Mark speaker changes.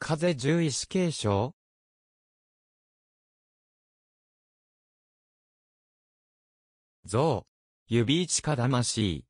Speaker 1: 風獣医師継承象、指一か魂。